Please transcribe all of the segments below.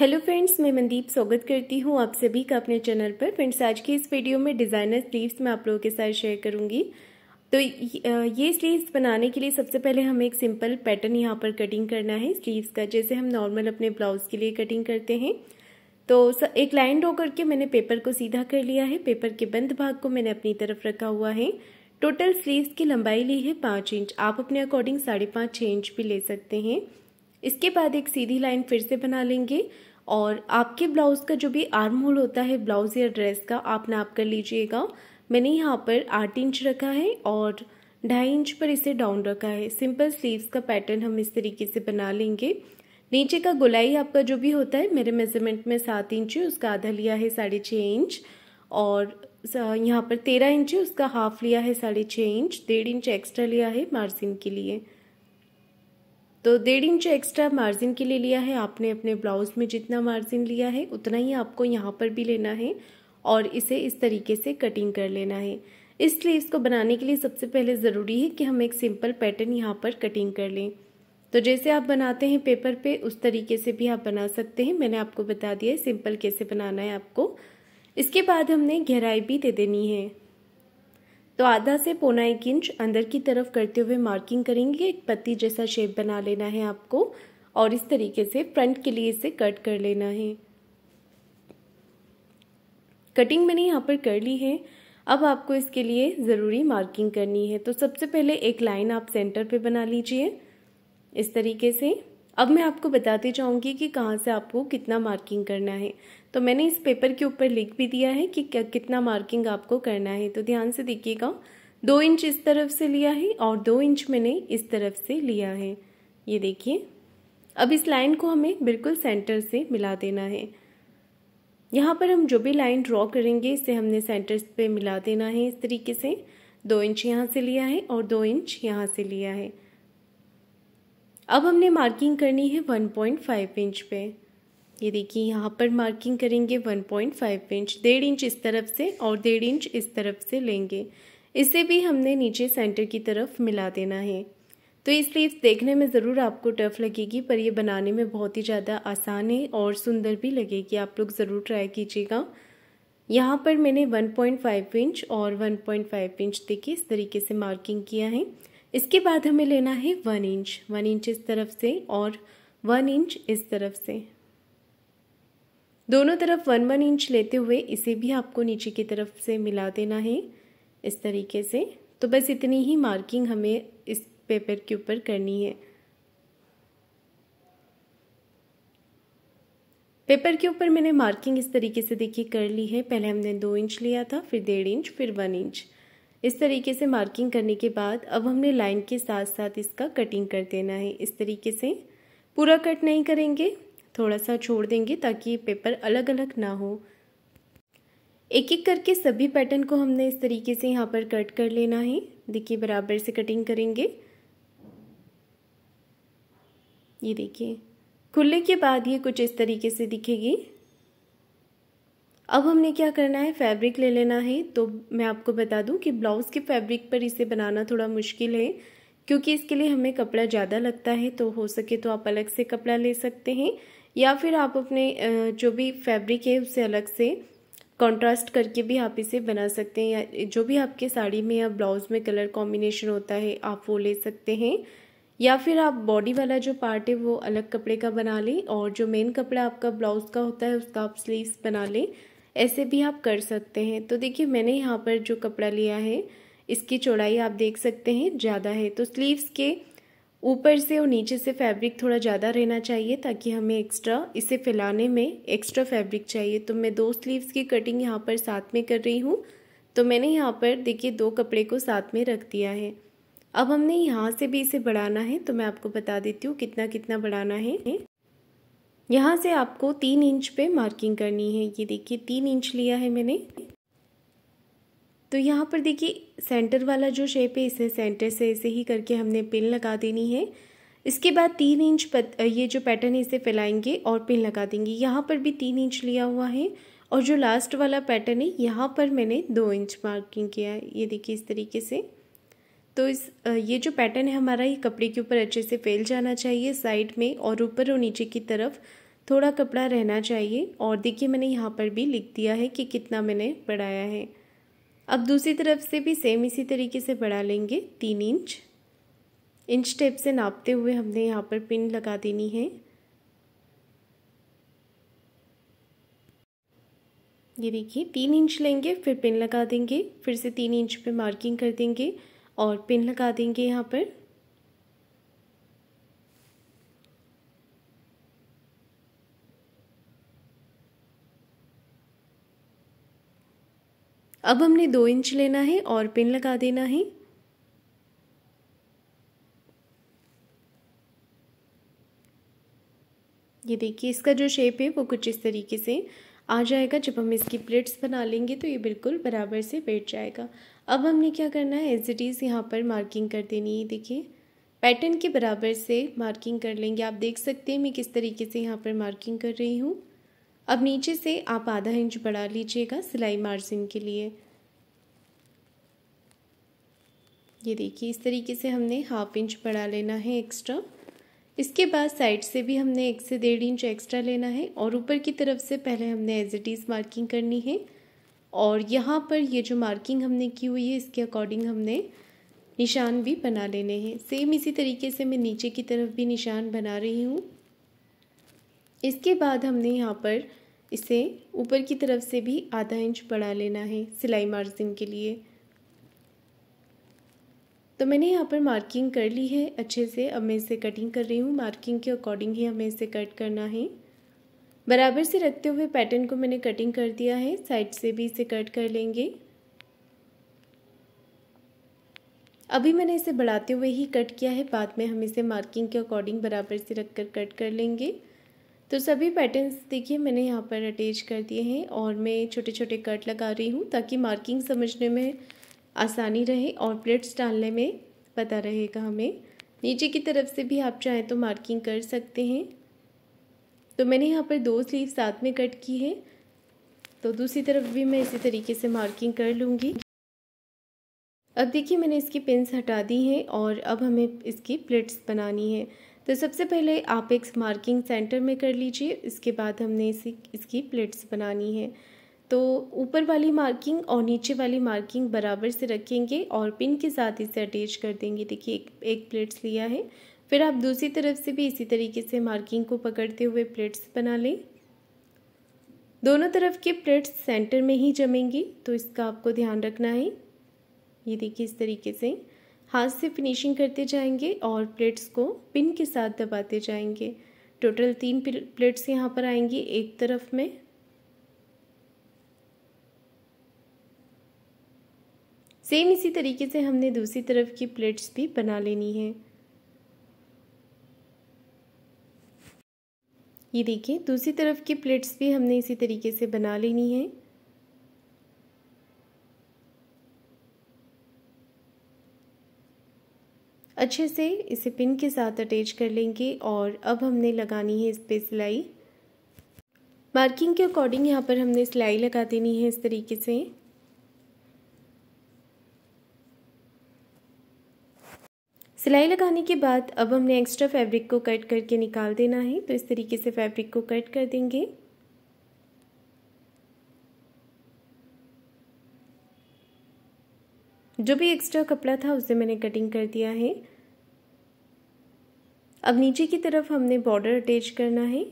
hello friends मैं मनदीप स्वागत करती हूँ आप सभी का अपने चैनल पर फ्रेंड्स आज की इस वीडियो में डिज़ाइनर स्लीव्स मैं आप लोगों के साथ शेयर करूँगी तो ये स्लीव्स बनाने के लिए सबसे पहले हमें एक सिंपल पैटर्न यहाँ पर कटिंग करना है स्लीव्स का जैसे हम नॉर्मल अपने ब्लाउज़ के लिए कटिंग करते हैं तो एक लाइन ड्रॉ करके मैंने पेपर को सीधा कर लिया है पेपर के बंद भाग को मैंने अपनी तरफ रखा हुआ है टोटल स्लीव्स की लंबाई ली है पाँच इंच आप अपने अकॉर्डिंग साढ़े पाँच छः इंच भी ले सकते हैं इसके बाद एक सीधी लाइन फिर से बना लेंगे और आपके ब्लाउज़ का जो भी आर्म होल होता है ब्लाउज़ या ड्रेस का आप नाप कर लीजिएगा मैंने यहाँ पर आठ इंच रखा है और ढाई इंच पर इसे डाउन रखा है सिंपल स्लीव्स का पैटर्न हम इस तरीके से बना लेंगे नीचे का गोलाई आपका जो भी होता है मेरे मेजरमेंट में सात इंच है उसका आधा लिया है साढ़े छः इंच और यहाँ पर तेरह इंच है उसका हाफ लिया है साढ़े छः इंच डेढ़ इंच एक्स्ट्रा लिया है मार्जिन के लिए तो डेढ़ इंच एक्स्ट्रा मार्जिन के लिए लिया है आपने अपने ब्लाउज में जितना मार्जिन लिया है उतना ही आपको यहाँ पर भी लेना है और इसे इस तरीके से कटिंग कर लेना है इस स्लीव्स को बनाने के लिए सबसे पहले ज़रूरी है कि हम एक सिंपल पैटर्न यहाँ पर कटिंग कर लें तो जैसे आप बनाते हैं पेपर पे उस तरीके से भी आप बना सकते हैं मैंने आपको बता दिया है सिंपल कैसे बनाना है आपको इसके बाद हमने गहराई भी दे देनी है तो आधा से पौना एक इंच अंदर की तरफ करते हुए मार्किंग करेंगे एक पत्ती जैसा शेप बना लेना है आपको और इस तरीके से फ्रंट के लिए इसे कट कर लेना है कटिंग मैंने यहाँ पर कर ली है अब आपको इसके लिए ज़रूरी मार्किंग करनी है तो सबसे पहले एक लाइन आप सेंटर पे बना लीजिए इस तरीके से अब मैं आपको बताती जाऊँगी कि कहाँ से आपको कितना मार्किंग करना है तो मैंने इस पेपर के ऊपर लिख भी दिया है कि क्या कितना मार्किंग आपको करना है तो ध्यान से देखिएगा दो इंच इस तरफ से लिया है और दो इंच मैंने इस तरफ से लिया है ये देखिए अब इस लाइन को हमें बिल्कुल सेंटर से मिला देना है यहाँ पर हम जो भी लाइन ड्रॉ करेंगे इसे हमने सेंटर पे मिला देना है इस तरीके से दो इंच यहाँ से लिया है और दो इंच यहाँ से लिया है अब हमने मार्किंग करनी है 1.5 इंच पे ये देखिए यहाँ पर मार्किंग करेंगे 1.5 इंच डेढ़ इंच इस तरफ से और डेढ़ इंच इस तरफ से लेंगे इसे भी हमने नीचे सेंटर की तरफ मिला देना है तो ये स्लीव्स देखने में ज़रूर आपको टफ लगेगी पर ये बनाने में बहुत ही ज़्यादा आसान है और सुंदर भी लगेगी आप लोग ज़रूर ट्राई कीजिएगा यहाँ पर मैंने 1.5 इंच और 1.5 इंच देखिए इस तरीके से मार्किंग किया है इसके बाद हमें लेना है वन इंच वन इंच इस तरफ से और वन इंच इस तरफ से दोनों तरफ वन वन इंच लेते हुए इसे भी आपको नीचे की तरफ से मिला देना है इस तरीके से तो बस इतनी ही मार्किंग हमें इस पेपर के ऊपर करनी है पेपर के ऊपर मैंने मार्किंग इस तरीके से देखिए कर ली है पहले हमने दो इंच लिया था फिर डेढ़ इंच फिर वन इंच इस तरीके से मार्किंग करने के बाद अब हमने लाइन के साथ साथ इसका कटिंग कर देना है इस तरीके से पूरा कट नहीं करेंगे थोड़ा सा छोड़ देंगे ताकि पेपर अलग अलग ना हो एक एक करके सभी पैटर्न को हमने इस तरीके से यहाँ पर कट कर लेना है देखिए बराबर से कटिंग करेंगे ये देखिए खुलने के बाद ये कुछ इस तरीके से दिखेगी अब हमने क्या करना है फैब्रिक ले लेना है तो मैं आपको बता दूं कि ब्लाउज़ के फैब्रिक पर इसे बनाना थोड़ा मुश्किल है क्योंकि इसके लिए हमें कपड़ा ज़्यादा लगता है तो हो सके तो आप अलग से कपड़ा ले सकते हैं या फिर आप अपने जो भी फैब्रिक है उसे अलग से कंट्रास्ट करके भी आप इसे बना सकते हैं या जो भी आपके साड़ी में या ब्लाउज़ में कलर कॉम्बिनेशन होता है आप वो ले सकते हैं या फिर आप बॉडी वाला जो पार्ट है वो अलग कपड़े का बना लें और जो मेन कपड़ा आपका ब्लाउज़ का होता है उसका आप स्लीव्स बना लें ऐसे भी आप कर सकते हैं तो देखिए मैंने यहाँ पर जो कपड़ा लिया है इसकी चौड़ाई आप देख सकते हैं ज़्यादा है तो स्लीव्स के ऊपर से और नीचे से फैब्रिक थोड़ा ज़्यादा रहना चाहिए ताकि हमें एक्स्ट्रा इसे फैलाने में एक्स्ट्रा फैब्रिक चाहिए तो मैं दो स्लीव्स की कटिंग यहाँ पर साथ में कर रही हूँ तो मैंने यहाँ पर देखिए दो कपड़े को साथ में रख दिया है अब हमने यहाँ से भी इसे बढ़ाना है तो मैं आपको बता देती हूँ कितना कितना बढ़ाना है यहाँ से आपको तीन इंच पे मार्किंग करनी है ये देखिए तीन इंच लिया है मैंने तो यहाँ पर देखिए सेंटर वाला जो शेप है इसे सेंटर से ऐसे ही करके हमने पिन लगा देनी है इसके बाद तीन इंच पत, ये जो पैटर्न है इसे फैलाएंगे और पिन लगा देंगे यहाँ पर भी तीन इंच लिया हुआ है और जो लास्ट वाला पैटर्न है यहाँ पर मैंने दो इंच मार्किंग किया है ये देखिए इस तरीके से तो इस ये जो पैटर्न है हमारा ये कपड़े के ऊपर अच्छे से फैल जाना चाहिए साइड में और ऊपर और नीचे की तरफ थोड़ा कपड़ा रहना चाहिए और देखिए मैंने यहाँ पर भी लिख दिया है कि कितना मैंने बढ़ाया है अब दूसरी तरफ से भी सेम इसी तरीके से बढ़ा लेंगे तीन इंच इंच टेप से नापते हुए हमने यहाँ पर पिन लगा देनी है ये देखिए तीन इंच लेंगे फिर पिन लगा देंगे फिर से तीन इंच पे मार्किंग कर देंगे और पिन लगा देंगे यहाँ पर अब हमने दो इंच लेना है और पिन लगा देना है ये देखिए इसका जो शेप है वो कुछ इस तरीके से आ जाएगा जब हम इसकी प्लेट्स बना लेंगे तो ये बिल्कुल बराबर से बैठ जाएगा अब हमने क्या करना है एज इट इज़ यहाँ पर मार्किंग कर देनी है देखिए पैटर्न के बराबर से मार्किंग कर लेंगे आप देख सकते हैं मैं किस तरीके से यहाँ पर मार्किंग कर रही हूँ अब नीचे से आप आधा इंच बढ़ा लीजिएगा सिलाई मार्जिन के लिए ये देखिए इस तरीके से हमने हाफ इंच बढ़ा लेना है एक्स्ट्रा इसके बाद साइड से भी हमने एक से डेढ़ इंच एक्स्ट्रा लेना है और ऊपर की तरफ से पहले हमने एज इट इज़ मार्किंग करनी है और यहाँ पर ये जो मार्किंग हमने की हुई है इसके अकॉर्डिंग हमने निशान भी बना लेने हैं सेम इसी तरीके से मैं नीचे की तरफ भी निशान बना रही हूँ इसके बाद हमने यहाँ पर इसे ऊपर की तरफ से भी आधा इंच बढ़ा लेना है सिलाई मार्जिन के लिए तो मैंने यहाँ पर मार्किंग कर ली है अच्छे से अब मैं इसे कटिंग कर रही हूँ मार्किंग के अकॉर्डिंग ही हमें इसे कट करना है बराबर से रखते हुए पैटर्न को मैंने कटिंग कर दिया है साइड से भी इसे कट कर लेंगे अभी मैंने इसे बढ़ाते हुए ही कट किया है बाद में हम इसे मार्किंग के अकॉर्डिंग बराबर से रख कर कट कर लेंगे तो सभी पैटर्न्स देखिए मैंने यहाँ पर अटैच कर दिए हैं और मैं छोटे छोटे कट लगा रही हूँ ताकि मार्किंग समझने में आसानी रहे और प्लेट्स डालने में पता रहेगा हमें नीचे की तरफ से भी आप चाहें तो मार्किंग कर सकते हैं तो मैंने यहाँ पर दो स्लीव साथ में कट की है तो दूसरी तरफ भी मैं इसी तरीके से मार्किंग कर लूँगी अब देखिए मैंने इसकी पिंस हटा दी हैं और अब हमें इसकी प्लेट्स बनानी है तो सबसे पहले आप एक मार्किंग सेंटर में कर लीजिए इसके बाद हमने इसी इसकी प्लेट्स बनानी है तो ऊपर वाली मार्किंग और नीचे वाली मार्किंग बराबर से रखेंगे और पिन के साथ इसे अटैच कर देंगे देखिए एक, एक प्लेट्स लिया है फिर आप दूसरी तरफ से भी इसी तरीके से मार्किंग को पकड़ते हुए प्लेट्स बना लें दोनों तरफ के प्लेट्स सेंटर में ही जमेंगी तो इसका आपको ध्यान रखना है ये देखिए इस तरीके से हाथ से फिनिशिंग करते जाएंगे और प्लेट्स को पिन के साथ दबाते जाएंगे टोटल तीन प्लेट्स यहाँ पर आएंगी एक तरफ में सेम इसी तरीके से हमने दूसरी तरफ की प्लेट्स भी बना लेनी है ये देखिए दूसरी तरफ की प्लेट्स भी हमने इसी तरीके से बना लेनी है अच्छे से इसे पिन के साथ अटैच कर लेंगे और अब हमने लगानी है इस पर सिलाई मार्किंग के अकॉर्डिंग यहाँ पर हमने सिलाई लगा देनी है इस तरीके से सिलाई लगाने के बाद अब हमने एक्स्ट्रा फैब्रिक को कट करके निकाल देना है तो इस तरीके से फैब्रिक को कट कर देंगे जो भी एक्स्ट्रा कपड़ा था उसे मैंने कटिंग कर दिया है अब नीचे की तरफ हमने बॉर्डर अटैच करना है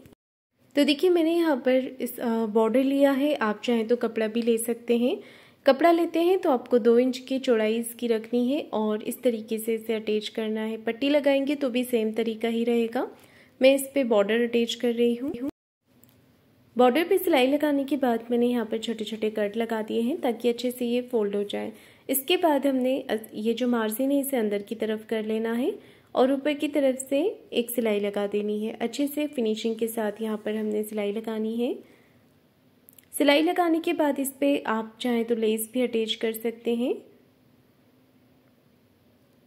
तो देखिए मैंने यहाँ पर इस बॉर्डर लिया है आप चाहें तो कपड़ा भी ले सकते हैं कपड़ा लेते हैं तो आपको दो इंच की चौड़ाई इसकी रखनी है और इस तरीके से इसे अटैच करना है पट्टी लगाएंगे तो भी सेम तरीका ही रहेगा मैं इस पर बॉर्डर अटैच कर रही हूँ बॉर्डर पे सिलाई लगाने के बाद मैंने यहाँ पर छोटे छोटे कट लगा दिए हैं ताकि अच्छे से ये फोल्ड हो जाए इसके बाद हमने ये जो मार्जिन है इसे अंदर की तरफ कर लेना है और ऊपर की तरफ से एक सिलाई लगा देनी है अच्छे से फिनिशिंग के साथ यहाँ पर हमने सिलाई लगानी है सिलाई लगाने के बाद इस पर आप चाहें तो लेस भी अटैच कर सकते हैं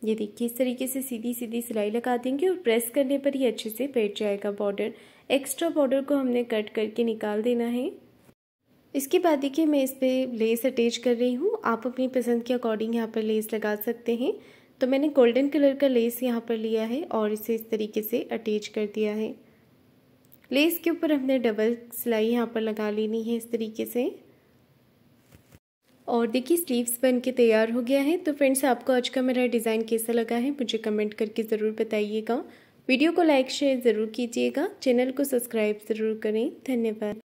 ये देखिए इस तरीके से सीधी सीधी सिलाई लगा देंगे और प्रेस करने पर ही अच्छे से बैठ जाएगा बॉर्डर एक्स्ट्रा बॉर्डर को हमने कट करके निकाल देना है इसके बाद देखिए मैं इस पर लेस अटैच कर रही हूँ आप अपनी पसंद के अकॉर्डिंग यहाँ पर लेस लगा सकते हैं तो मैंने गोल्डन कलर का लेस यहाँ पर लिया है और इसे इस तरीके से अटैच कर दिया है लेस के ऊपर हमने डबल सिलाई यहाँ पर लगा लेनी है इस तरीके से और देखिए स्लीव्स बन के तैयार हो गया है तो फ्रेंड्स आपको आज का मेरा डिज़ाइन कैसा लगा है मुझे कमेंट करके ज़रूर बताइएगा वीडियो को लाइक शेयर ज़रूर कीजिएगा चैनल को सब्सक्राइब ज़रूर करें धन्यवाद